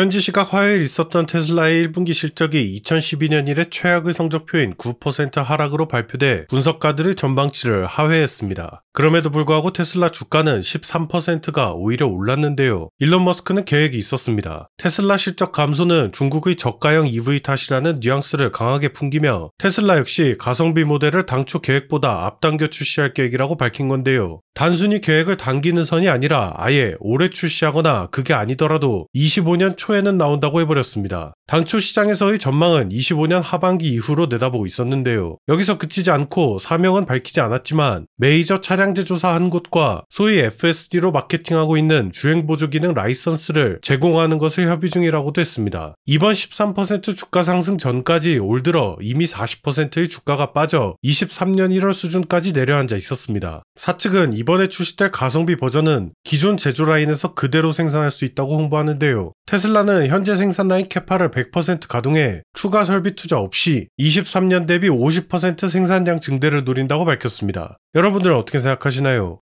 현지 시각 화요일 있었던 테슬라의 1분기 실적이 2012년 이래 최악의 성적표인 9% 하락으로 발표돼 분석가들의 전방치를 하회했습니다. 그럼에도 불구하고 테슬라 주가는 13%가 오히려 올랐는데요. 일론 머스크는 계획이 있었습니다. 테슬라 실적 감소는 중국의 저가형 EV 탓이라는 뉘앙스를 강하게 풍기며 테슬라 역시 가성비 모델을 당초 계획보다 앞당겨 출시할 계획이라고 밝힌 건데요. 단순히 계획을 당기는 선이 아니라 아예 올해 출시하거나 그게 아니더라도 25년 초 애초에는 나온다고 해버렸습니다. 당초 시장에서의 전망은 25년 하반기 이후로 내다보고 있었는데요. 여기서 그치지 않고 사명은 밝히지 않았지만 메이저 차량 제조사 한 곳과 소위 FSD로 마케팅하고 있는 주행 보조 기능 라이선스를 제공하는 것을 협의 중이라고도 했습니다. 이번 13% 주가 상승 전까지 올 들어 이미 40%의 주가가 빠져 23년 1월 수준까지 내려앉아 있었습니다. 사측은 이번에 출시될 가성비 버전은 기존 제조 라인에서 그대로 생산할 수 있다고 홍보하는데요. 테슬라는 현재 생산 라인 캐파를 100% 가동해 추가 설비 투자 없이 23년 대비 50% 생산량 증대를 노린다고 밝혔습니다. 여러분들은 어떻게 생각하시나요?